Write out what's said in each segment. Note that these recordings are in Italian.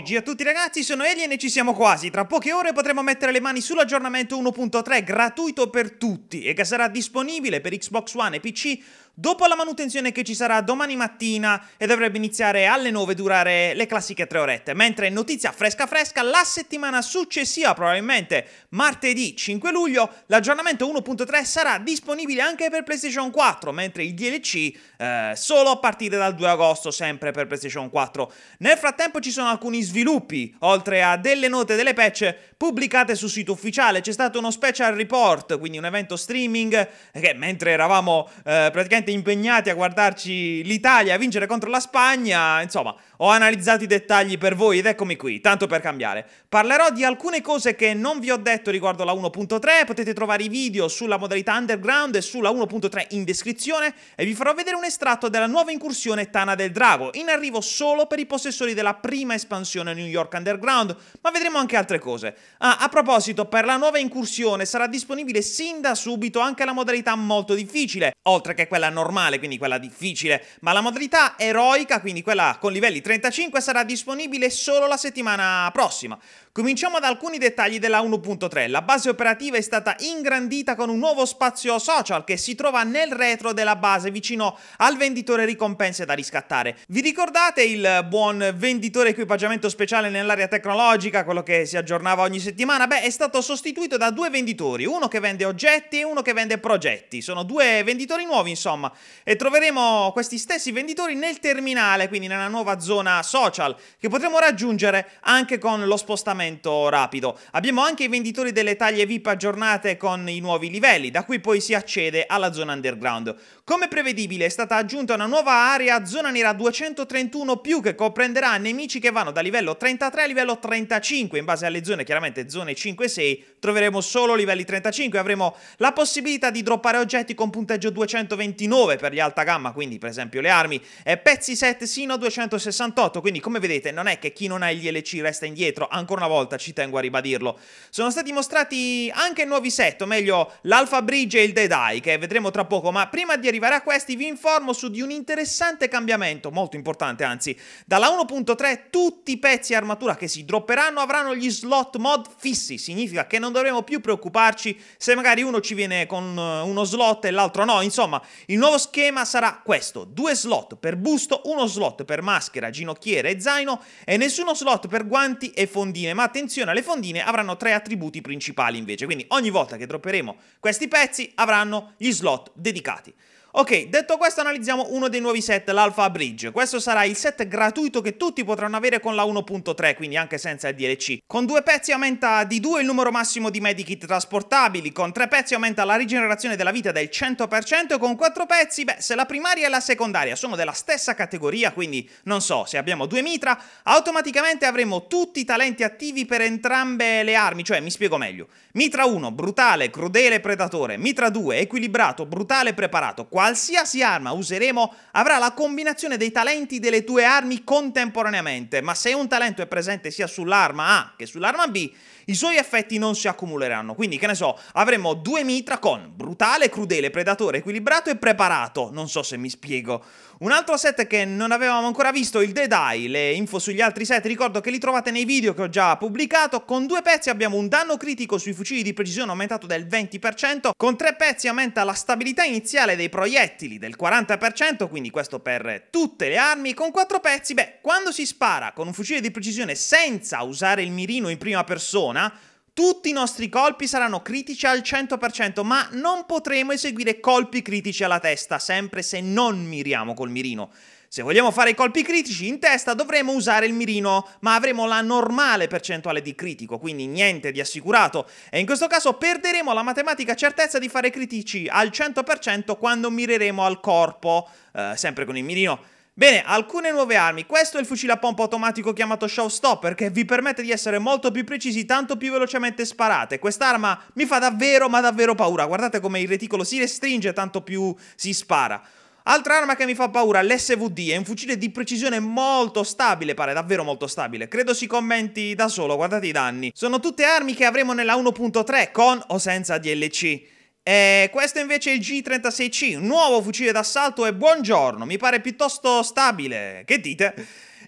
GG a tutti ragazzi, sono Alien e ci siamo quasi. Tra poche ore potremo mettere le mani sull'aggiornamento 1.3 gratuito per tutti e che sarà disponibile per Xbox One e PC Dopo la manutenzione che ci sarà domani mattina e dovrebbe iniziare alle 9 durare le classiche 3 orette, mentre notizia fresca fresca la settimana successiva, probabilmente martedì 5 luglio, l'aggiornamento 1.3 sarà disponibile anche per PlayStation 4, mentre il DLC eh, solo a partire dal 2 agosto, sempre per PlayStation 4. Nel frattempo ci sono alcuni sviluppi, oltre a delle note delle patch pubblicate sul sito ufficiale, c'è stato uno special report, quindi un evento streaming eh, che mentre eravamo eh, praticamente veramente impegnati a guardarci l'Italia vincere contro la Spagna, insomma, ho analizzato i dettagli per voi ed eccomi qui, tanto per cambiare. Parlerò di alcune cose che non vi ho detto riguardo la 1.3, potete trovare i video sulla modalità underground e sulla 1.3 in descrizione e vi farò vedere un estratto della nuova incursione Tana del Drago, in arrivo solo per i possessori della prima espansione New York Underground, ma vedremo anche altre cose. Ah, a proposito, per la nuova incursione sarà disponibile sin da subito anche la modalità molto difficile, oltre che quella normale, quindi quella difficile, ma la modalità eroica, quindi quella con livelli 35, sarà disponibile solo la settimana prossima. Cominciamo ad alcuni dettagli della 1.3. La base operativa è stata ingrandita con un nuovo spazio social che si trova nel retro della base vicino al venditore ricompense da riscattare. Vi ricordate il buon venditore equipaggiamento speciale nell'area tecnologica, quello che si aggiornava ogni settimana? Beh, è stato sostituito da due venditori, uno che vende oggetti e uno che vende progetti. Sono due venditori nuovi, insomma insomma. E troveremo questi stessi venditori nel terminale, quindi nella nuova zona social, che potremo raggiungere anche con lo spostamento rapido. Abbiamo anche i venditori delle taglie VIP aggiornate con i nuovi livelli, da cui poi si accede alla zona underground. Come prevedibile è stata aggiunta una nuova area zona nera 231 che comprenderà nemici che vanno da livello 33 a livello 35, in base alle zone, chiaramente zone 5 e 6, troveremo solo livelli 35 avremo la possibilità di droppare oggetti con punteggio 229 9 per gli alta gamma, quindi per esempio le armi, e pezzi 7 sino a 268, quindi come vedete non è che chi non ha gli LC resta indietro, ancora una volta ci tengo a ribadirlo. Sono stati mostrati anche nuovi set, o meglio l'Alpha Bridge e il Dead Eye, che vedremo tra poco, ma prima di arrivare a questi vi informo su di un interessante cambiamento, molto importante anzi. Dalla 1.3 tutti i pezzi armatura che si dropperanno avranno gli slot mod fissi, significa che non dovremo più preoccuparci se magari uno ci viene con eh, uno slot e l'altro no, insomma in nuovo schema sarà questo, due slot per busto, uno slot per maschera, ginocchiere e zaino e nessuno slot per guanti e fondine, ma attenzione le fondine avranno tre attributi principali invece, quindi ogni volta che dropperemo questi pezzi avranno gli slot dedicati. Ok, detto questo analizziamo uno dei nuovi set, l'Alpha Bridge. Questo sarà il set gratuito che tutti potranno avere con la 1.3, quindi anche senza il DLC. Con due pezzi aumenta di due il numero massimo di medikit trasportabili, con tre pezzi aumenta la rigenerazione della vita del 100% e con quattro pezzi, beh, se la primaria e la secondaria sono della stessa categoria, quindi non so, se abbiamo due mitra, automaticamente avremo tutti i talenti attivi per entrambe le armi, cioè mi spiego meglio. Mitra 1, brutale, crudele, predatore. Mitra 2, equilibrato, brutale, preparato. Qualsiasi arma useremo avrà la combinazione dei talenti delle tue armi contemporaneamente, ma se un talento è presente sia sull'arma A che sull'arma B, i suoi effetti non si accumuleranno. Quindi, che ne so, avremo due mitra con brutale, crudele, predatore, equilibrato e preparato. Non so se mi spiego. Un altro set che non avevamo ancora visto, il Dead Eye, le info sugli altri set, ricordo che li trovate nei video che ho già pubblicato, con due pezzi abbiamo un danno critico sui fucili di precisione aumentato del 20%, con tre pezzi aumenta la stabilità iniziale dei proiettili del 40%, quindi questo per tutte le armi, con quattro pezzi, beh, quando si spara con un fucile di precisione senza usare il mirino in prima persona, zona, tutti i nostri colpi saranno critici al 100%, ma non potremo eseguire colpi critici alla testa, sempre se non miriamo col mirino. Se vogliamo fare i colpi critici in testa dovremo usare il mirino, ma avremo la normale percentuale di critico, quindi niente di assicurato. E in questo caso perderemo la matematica certezza di fare critici al 100% quando mireremo al corpo, eh, sempre con il mirino. Bene, alcune nuove armi. Questo è il fucile a pompa automatico chiamato Showstopper che vi permette di essere molto più precisi, tanto più velocemente sparate. Quest'arma mi fa davvero, ma davvero paura. Guardate come il reticolo si restringe, tanto più si spara. Altra arma che mi fa paura, l'SVD, è un fucile di precisione molto stabile, pare davvero molto stabile. Credo si commenti da solo, guardate i danni. Sono tutte armi che avremo nella 1.3, con o senza DLC. E eh, questo invece è il G36C, un nuovo fucile d'assalto e buongiorno, mi pare piuttosto stabile, che dite?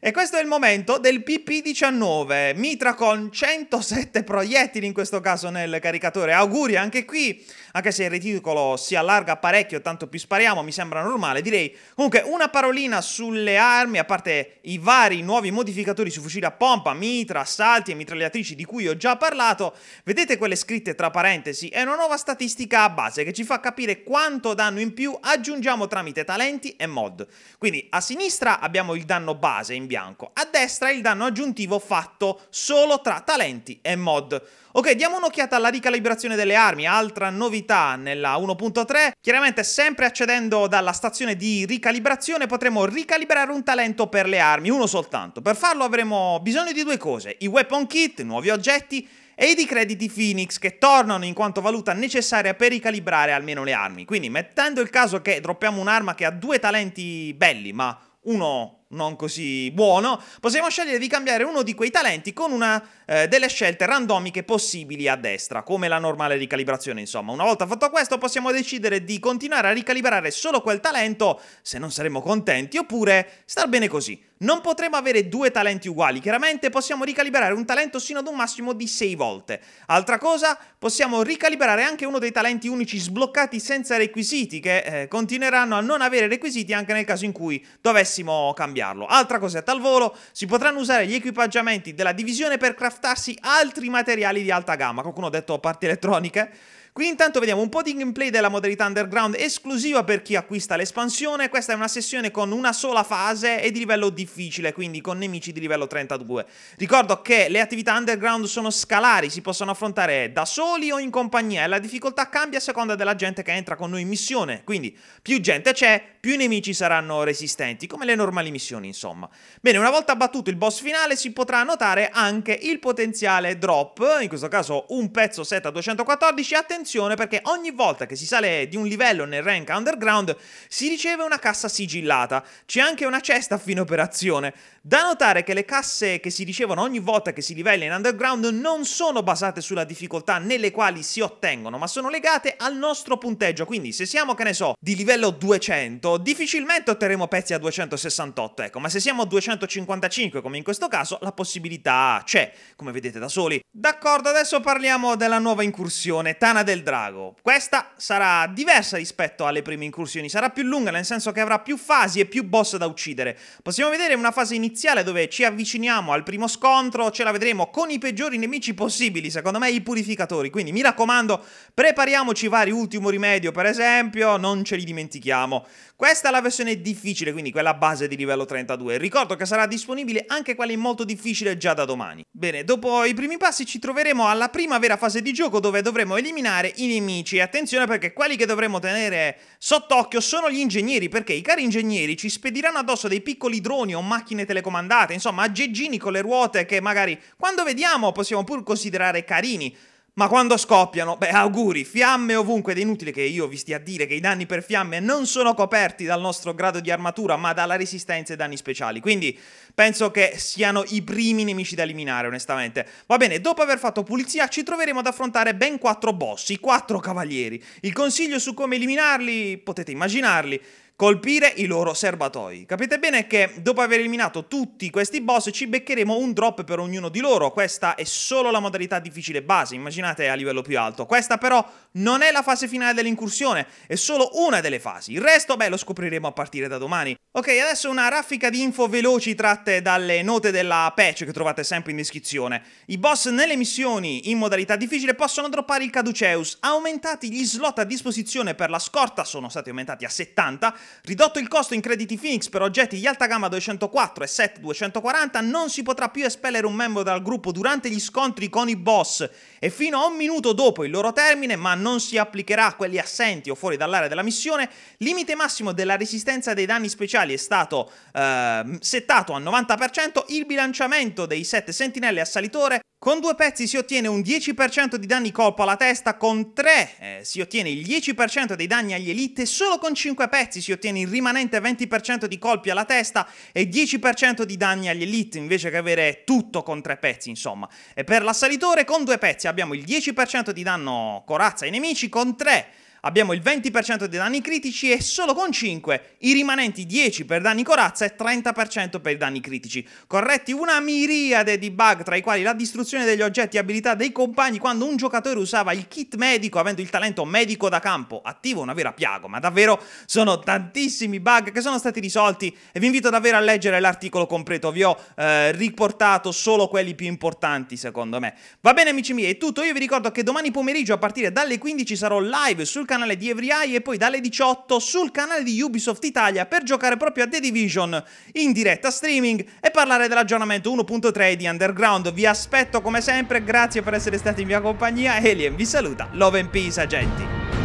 E questo è il momento del PP-19, mitra con 107 proiettili in questo caso nel caricatore. Auguri anche qui, anche se il reticolo si allarga parecchio, tanto più spariamo, mi sembra normale, direi. Comunque una parolina sulle armi, a parte i vari nuovi modificatori su fucile a pompa, mitra, assalti e mitragliatrici di cui ho già parlato, vedete quelle scritte tra parentesi? È una nuova statistica a base che ci fa capire quanto danno in più aggiungiamo tramite talenti e mod. Quindi a sinistra abbiamo il danno base in bianco, bianco. A destra il danno aggiuntivo fatto solo tra talenti e mod. Ok, diamo un'occhiata alla ricalibrazione delle armi, altra novità nella 1.3. Chiaramente sempre accedendo dalla stazione di ricalibrazione potremo ricalibrare un talento per le armi, uno soltanto. Per farlo avremo bisogno di due cose, i weapon kit, nuovi oggetti e i di crediti Phoenix che tornano in quanto valuta necessaria per ricalibrare almeno le armi. Quindi mettendo il caso che droppiamo un'arma che ha due talenti belli ma uno non così buono, possiamo scegliere di cambiare uno di quei talenti con una eh, delle scelte randomiche possibili a destra, come la normale ricalibrazione, insomma. Una volta fatto questo possiamo decidere di continuare a ricalibrare solo quel talento, se non saremo contenti, oppure star bene così. Non potremo avere due talenti uguali, chiaramente possiamo ricalibrare un talento sino ad un massimo di 6 volte. Altra cosa, possiamo ricalibrare anche uno dei talenti unici sbloccati senza requisiti, che eh, continueranno a non avere requisiti anche nel caso in cui dovessimo cambiare scambiarlo. Altra cosetta al volo, si potranno usare gli equipaggiamenti della divisione per craftarsi altri materiali di alta gamma. Qualcuno ha detto parti elettroniche? Qui intanto vediamo un po' di gameplay della modalità underground esclusiva per chi acquista l'espansione. Questa è una sessione con una sola fase e di livello difficile, quindi con nemici di livello 32. Ricordo che le attività underground sono scalari, si possono affrontare da soli o in compagnia e la difficoltà cambia a seconda della gente che entra con noi in missione. Quindi più gente c'è, più nemici saranno resistenti, come le normali missioni insomma. Bene, una volta battuto il boss finale si potrà notare anche il potenziale drop, in questo caso un pezzo set a 214, attenzione attenzione perché ogni volta che si sale di un livello nel rank underground si riceve una cassa sigillata. C'è anche una cesta a fine operazione. Da notare che le casse che si ricevono ogni volta che si livella in underground non sono basate sulla difficoltà nelle quali si ottengono, ma sono legate al nostro punteggio. Quindi se siamo, che ne so, di livello 200, difficilmente otterremo pezzi a 268, ecco, ma se siamo a 255, come in questo caso, la possibilità c'è, come vedete da soli. D'accordo, adesso parliamo della nuova incursione, Tana del del drago. Questa sarà diversa rispetto alle prime incursioni, sarà più lunga nel senso che avrà più fasi e più boss da uccidere. Possiamo vedere una fase iniziale dove ci avviciniamo al primo scontro, ce la vedremo con i peggiori nemici possibili, secondo me i purificatori, quindi mi raccomando prepariamoci vari ultimo rimedio per esempio, non ce li dimentichiamo. Questa è la versione difficile, quindi quella base di livello 32, ricordo che sarà disponibile anche quella in molto difficile già da domani. Bene, dopo i primi passi ci troveremo alla prima vera fase di gioco dove dovremo eliminare eliminare i nemici. Attenzione perché quelli che dovremmo tenere sott'occhio sono gli ingegneri, perché i cari ingegneri ci spediranno addosso dei piccoli droni o macchine telecomandate, insomma aggeggini con le ruote che magari quando vediamo possiamo pur considerare carini. Ma quando scoppiano, beh, auguri, fiamme ovunque ed è inutile che io vi stia a dire che i danni per fiamme non sono coperti dal nostro grado di armatura, ma dalla resistenza ai danni speciali. Quindi penso che siano i primi nemici da eliminare, onestamente. Va bene, dopo aver fatto pulizia ci troveremo ad affrontare ben quattro boss, i quattro cavalieri. Il consiglio su come eliminarli potete immaginarli colpire i loro serbatoi. Capite bene che dopo aver eliminato tutti questi boss ci beccheremo un drop per ognuno di loro, questa è solo la modalità difficile base, immaginate a livello più alto. Questa però non è la fase finale dell'incursione, è solo una delle fasi, il resto beh lo scopriremo a partire da domani. Ok, adesso una raffica di info veloci tratte dalle note della patch che trovate sempre in descrizione. I boss nelle missioni in modalità difficile possono droppare il Caduceus, aumentati gli slot a disposizione per la scorta sono stati aumentati a 70, Ridotto il costo in crediti Phoenix per oggetti di alta gamma 204 e set 240, non si potrà più espellere un membro dal gruppo durante gli scontri con i boss e fino a un minuto dopo il loro termine, ma non si applicherà a quelli assenti o fuori dall'area della missione. Limite massimo della resistenza dei danni speciali è stato eh, settato al 90%, il bilanciamento dei 7 sentinelle assalitore con due pezzi si ottiene un 10% di danni colpo alla testa, con tre eh, si ottiene il 10% dei danni agli elite, solo con cinque pezzi si ottiene il rimanente 20% di colpi alla testa e 10% di danni agli elite, invece che avere tutto con tre pezzi, insomma. E per l'assalitore con due pezzi abbiamo il 10% di danno corazza ai nemici, con tre Abbiamo il 20% dei danni critici e solo con 5 i rimanenti 10 per danni corazza e 30% per i danni critici. Corretti una miriade di bug tra i quali la distruzione degli oggetti e abilità dei compagni quando un giocatore usava il kit medico avendo il talento medico da campo. Attivo una vera piaga, ma davvero sono tantissimi bug che sono stati risolti e vi invito davvero a leggere l'articolo completo. Vi ho eh, riportato solo quelli più importanti secondo me. Va bene amici miei, è tutto. Io vi ricordo che domani pomeriggio a partire dalle 15 sarò live sul canale canale di Every e poi dalle 18 sul canale di Ubisoft Italia per giocare proprio a The Division in diretta streaming e parlare dell'aggiornamento 1.3 di Underground. Vi aspetto come sempre, grazie per essere stati in mia compagnia. Alien vi saluta, Love and Peace agenti.